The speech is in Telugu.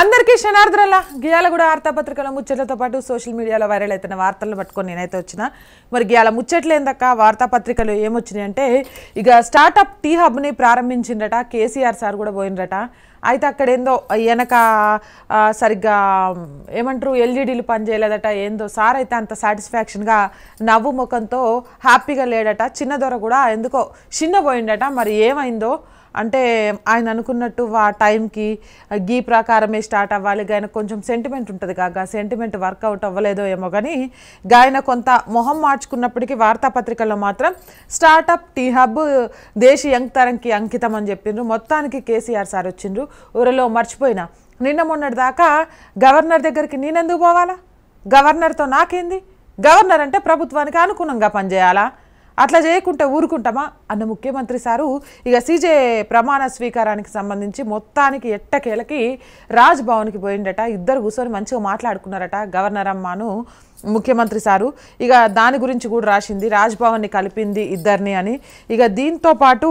అందరికీ క్షణార్థులలా గియాల కూడా వార్తాపత్రికల ముచ్చట్లతో పాటు సోషల్ మీడియాలో వైరల్ అవుతున్న వార్తలను పట్టుకొని నేనైతే వచ్చిన మరి గియాల ముచ్చట్లు ఏందక్క వార్తాపత్రికలు ఏమొచ్చినాయి అంటే ఇక స్టార్ట్అప్ టీ హబ్ని ప్రారంభించిండట కేసీఆర్ సార్ కూడా పోయిండ్రట అయితే అక్కడ ఏందో వెనక సరిగ్గా ఏమంటారు ఎల్ఈడీలు పనిచేయలేదట ఏందో సార్ అయితే అంత సాటిస్ఫాక్షన్గా నవ్వు ముఖంతో హ్యాపీగా లేడట చిన్న దొర కూడా ఎందుకో చిన్న పోయిండట మరి ఏమైందో అంటే ఆయన అనుకున్నట్టు ఆ టైంకి గీ ప్రకారమే స్టార్ట్ అవ్వాలి గాయన కొంచెం సెంటిమెంట్ ఉంటుంది కాక సెంటిమెంట్ వర్కౌట్ అవ్వలేదో ఏమో కానీ గాయన కొంత మొహం మార్చుకున్నప్పటికీ వార్తాపత్రికల్లో మాత్రం స్టార్టప్ టీ హబ్ దేశ యంగ్ తరంకి అంకితం అని చెప్పిండ్రు మొత్తానికి కేసీఆర్ సార్ వచ్చిండ్రు ఊరిలో మర్చిపోయినా నిన్న మొన్నటి దాకా గవర్నర్ దగ్గరికి నేనెందుకు పోవాలా గవర్నర్తో నాకేంది గవర్నర్ అంటే ప్రభుత్వానికి అనుకూలంగా పనిచేయాలా అట్లా చేయకుంటే ఊరుకుంటామా అన్న ముఖ్యమంత్రి సారు ఇక సీజే ప్రమాణ స్వీకారానికి సంబంధించి మొత్తానికి ఎట్టకేలకి రాజ్భవన్కి పోయిండట ఇద్దరు కూర్చొని మంచిగా మాట్లాడుకున్నారట గవర్నర్ అమ్మను ముఖ్యమంత్రి సారు ఇక దాని గురించి కూడా రాసింది రాజ్భవన్ని కలిపింది ఇద్దరిని అని ఇక దీంతో పాటు